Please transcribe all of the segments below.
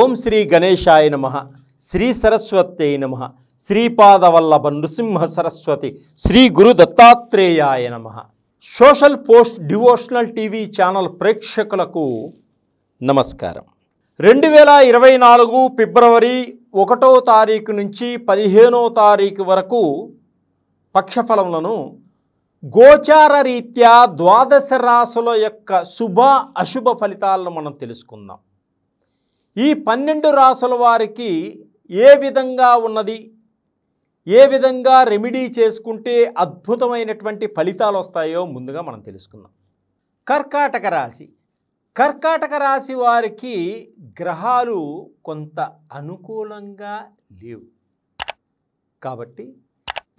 ఓం శ్రీ గణేశాయ నమ శ్రీ సరస్వత్యై నమ శ్రీపాదవల్లభ నృసింహ సరస్వతి శ్రీ గురు దత్తాత్రేయాయ నమ social post devotional TV channel ప్రేక్షకులకు నమస్కారం రెండు వేల ఇరవై నాలుగు ఫిబ్రవరి ఒకటో తారీఖు నుంచి పదిహేనో తారీఖు వరకు పక్షఫలములను గోచార రీత్యా ద్వాదశ రాశుల యొక్క శుభ అశుభ ఫలితాలను మనం తెలుసుకుందాం ఈ పన్నెండు రాసుల వారికి ఏ విధంగా ఉన్నది ఏ విధంగా రెమెడీ చేసుకుంటే అద్భుతమైనటువంటి ఫలితాలు వస్తాయో ముందుగా మనం తెలుసుకుందాం కర్కాటక రాశి కర్కాటక రాశి వారికి గ్రహాలు కొంత అనుకూలంగా లేవు కాబట్టి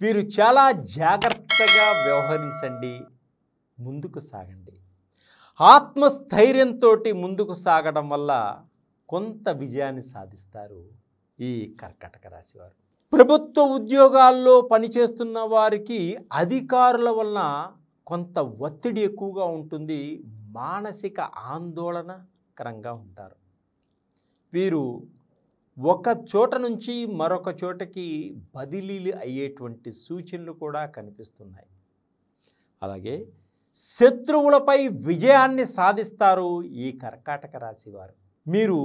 వీరు చాలా జాగ్రత్తగా వ్యవహరించండి ముందుకు సాగండి ఆత్మస్థైర్యంతో ముందుకు సాగడం వల్ల కొంత విజయాన్ని సాధిస్తారు ఈ కర్కటక రాశివారు ప్రభుత్వ ఉద్యోగాల్లో పనిచేస్తున్న వారికి అధికారుల వలన కొంత ఒత్తిడి ఎక్కువగా ఉంటుంది మానసిక ఆందోళనకరంగా ఉంటారు వీరు ఒక చోట నుంచి మరొక చోటకి బదిలీలు అయ్యేటువంటి సూచనలు కూడా కనిపిస్తున్నాయి అలాగే శత్రువులపై విజయాన్ని సాధిస్తారు ఈ కర్కాటక రాశివారు మీరు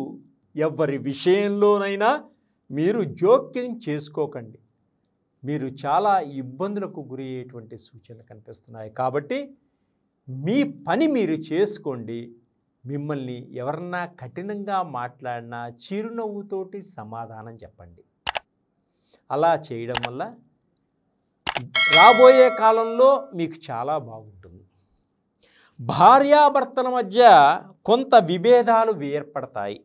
ఎవరి విషయంలోనైనా మీరు జోక్యం చేసుకోకండి మీరు చాలా ఇబ్బందులకు గురి అయ్యేటువంటి సూచనలు కనిపిస్తున్నాయి కాబట్టి మీ పని మీరు చేసుకోండి మిమ్మల్ని ఎవరన్నా కఠినంగా మాట్లాడినా చిరునవ్వుతోటి సమాధానం చెప్పండి అలా చేయడం వల్ల రాబోయే కాలంలో మీకు చాలా బాగుంటుంది భార్యాభర్తల మధ్య కొంత విభేదాలు ఏర్పడతాయి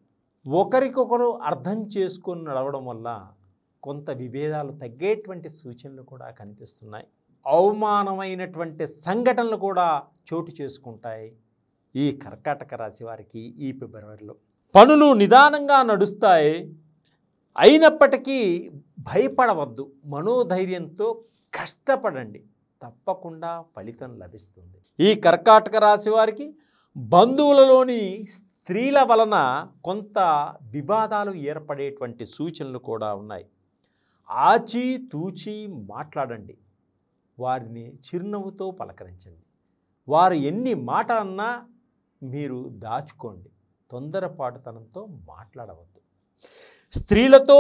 ఒకరికొకరు అర్థం చేసుకొని నడవడం వల్ల కొంత విభేదాలు తగ్గేటువంటి సూచనలు కూడా కనిపిస్తున్నాయి అవమానమైనటువంటి సంఘటనలు కూడా చోటు చేసుకుంటాయి ఈ కర్కాటక రాశి వారికి ఈ ఫిబ్రవరిలో పనులు నిదానంగా నడుస్తాయి అయినప్పటికీ భయపడవద్దు మనోధైర్యంతో కష్టపడండి తప్పకుండా ఫలితం లభిస్తుంది ఈ కర్కాటక రాశి వారికి బంధువులలోని స్త్రీల వలన కొంత వివాదాలు ఏర్పడేటువంటి సూచనలు కూడా ఉన్నాయి ఆచి తూచి మాట్లాడండి వారిని చిరునవ్వుతో పలకరించండి వారు ఎన్ని మాట అన్నా మీరు దాచుకోండి తొందరపాటుతనంతో మాట్లాడవద్దు స్త్రీలతో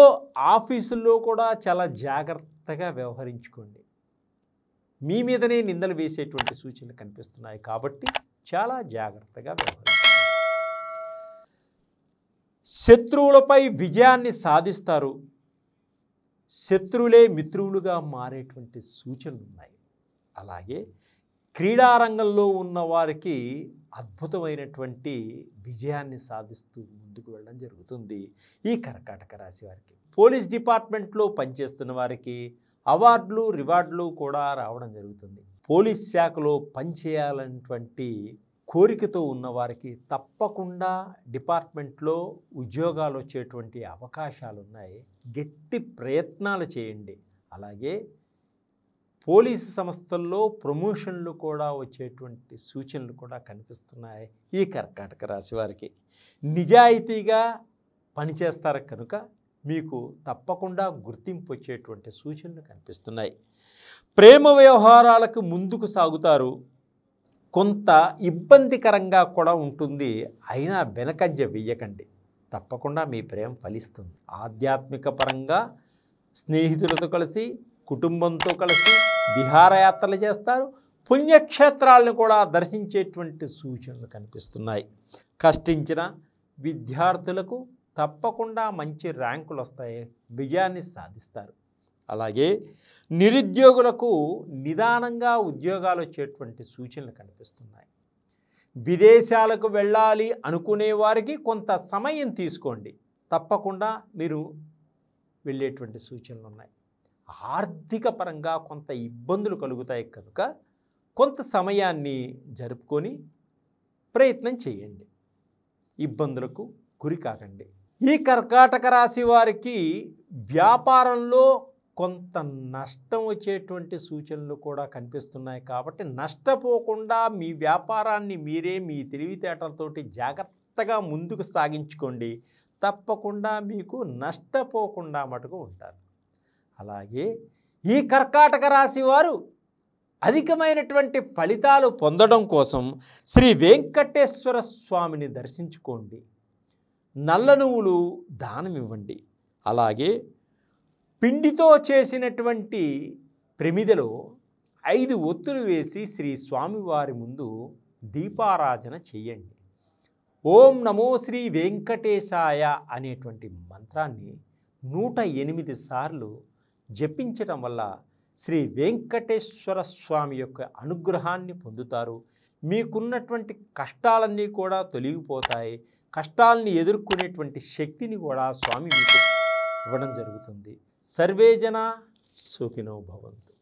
ఆఫీసుల్లో కూడా చాలా జాగ్రత్తగా వ్యవహరించుకోండి మీ మీదనే నిందలు వేసేటువంటి సూచనలు కనిపిస్తున్నాయి కాబట్టి చాలా జాగ్రత్తగా వ్యవహరించాలి శత్రువులపై విజయాన్ని సాధిస్తారు శత్రువులే మిత్రువులుగా మారేటువంటి సూచనలు ఉన్నాయి అలాగే క్రీడారంగంలో ఉన్న వారికి అద్భుతమైనటువంటి విజయాన్ని సాధిస్తూ ముందుకు వెళ్ళడం జరుగుతుంది ఈ కర్కాటక రాశి వారికి పోలీస్ డిపార్ట్మెంట్లో పనిచేస్తున్న వారికి అవార్డులు రివార్డులు కూడా రావడం జరుగుతుంది పోలీస్ శాఖలో పనిచేయాలన్నటువంటి కోరికతో ఉన్నవారికి తప్పకుండా డిపార్ట్మెంట్లో ఉద్యోగాలు వచ్చేటువంటి అవకాశాలు ఉన్నాయి గట్టి ప్రయత్నాలు చేయండి అలాగే పోలీసు సంస్థల్లో ప్రమోషన్లు కూడా వచ్చేటువంటి సూచనలు కూడా కనిపిస్తున్నాయి ఈ కర్కాటక రాశి వారికి నిజాయితీగా పనిచేస్తారు కనుక మీకు తప్పకుండా గుర్తింపు వచ్చేటువంటి సూచనలు కనిపిస్తున్నాయి ప్రేమ వ్యవహారాలకు ముందుకు సాగుతారు కొంత ఇబ్బందికరంగా కూడా ఉంటుంది అయినా వెనకంజ వెయ్యకండి తప్పకుండా మీ ప్రేమ ఫలిస్తుంది ఆధ్యాత్మిక పరంగా స్నేహితులతో కలిసి కుటుంబంతో కలిసి విహారయాత్రలు చేస్తారు పుణ్యక్షేత్రాలను కూడా దర్శించేటువంటి సూచనలు కనిపిస్తున్నాయి కష్టించిన విద్యార్థులకు తప్పకుండా మంచి ర్యాంకులు వస్తాయి విజయాన్ని సాధిస్తారు అలాగే నిరుద్యోగులకు నిదానంగా ఉద్యోగాలు వచ్చేటువంటి సూచనలు కనిపిస్తున్నాయి విదేశాలకు వెళ్ళాలి అనుకునే వారికి కొంత సమయం తీసుకోండి తప్పకుండా మీరు వెళ్ళేటువంటి సూచనలు ఉన్నాయి ఆర్థిక పరంగా కొంత ఇబ్బందులు కలుగుతాయి కనుక కొంత సమయాన్ని జరుపుకొని ప్రయత్నం చేయండి ఇబ్బందులకు గురి కాకండి ఈ కర్కాటక రాశి వారికి వ్యాపారంలో కొంత నష్టం వచ్చేటువంటి సూచనలు కూడా కనిపిస్తున్నాయి కాబట్టి నష్టపోకుండా మీ వ్యాపారాన్ని మీరే మీ తెలివితేటలతోటి జాగ్రత్తగా ముందుకు సాగించుకోండి తప్పకుండా మీకు నష్టపోకుండా మటుకు ఉంటారు అలాగే ఈ కర్కాటక రాశి వారు అధికమైనటువంటి ఫలితాలు పొందడం కోసం శ్రీ వెంకటేశ్వర స్వామిని దర్శించుకోండి నల్ల నువ్వులు దానమివ్వండి అలాగే పిండితో చేసినటువంటి ప్రమిదలో ఐదు ఒత్తులు వేసి శ్రీ స్వామివారి ముందు దీపారాధన చేయండి ఓం నమో శ్రీ వెంకటేశాయ అనేటువంటి మంత్రాన్ని నూట ఎనిమిది సార్లు జపించటం వల్ల శ్రీ వెంకటేశ్వర స్వామి యొక్క అనుగ్రహాన్ని పొందుతారు మీకున్నటువంటి కష్టాలన్నీ కూడా తొలగిపోతాయి కష్టాలని ఎదుర్కొనేటువంటి శక్తిని కూడా స్వామి మీకు ఇవ్వడం జరుగుతుంది సర్వేజన సుఖినో భవంతు